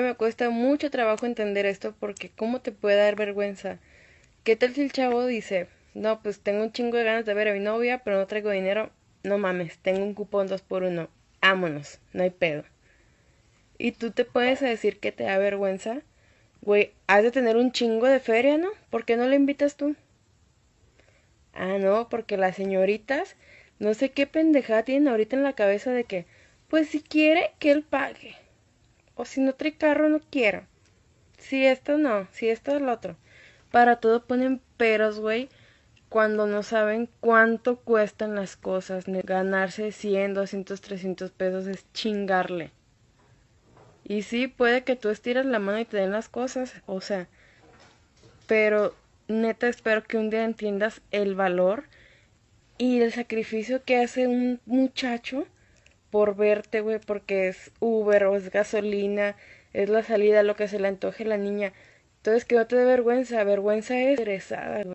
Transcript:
me cuesta mucho trabajo entender esto porque ¿cómo te puede dar vergüenza? ¿Qué tal si el chavo dice, no, pues tengo un chingo de ganas de ver a mi novia, pero no traigo dinero? No mames, tengo un cupón 2x1, ámonos, no hay pedo. Y tú te puedes decir que te da vergüenza, güey, has de tener un chingo de feria, ¿no? ¿Por qué no le invitas tú? Ah, no, porque las señoritas, no sé qué pendejada tienen ahorita en la cabeza de que, pues si quiere, que él pague. O si no trae carro, no quiero. Si esto no, si esto es lo otro. Para todo ponen peros, güey, cuando no saben cuánto cuestan las cosas. Ganarse 100, 200, 300 pesos es chingarle. Y sí, puede que tú estiras la mano y te den las cosas, o sea, pero neta espero que un día entiendas el valor y el sacrificio que hace un muchacho por verte, güey, porque es Uber o es gasolina, es la salida, lo que se le antoje la niña. Entonces, que no te vergüenza, vergüenza es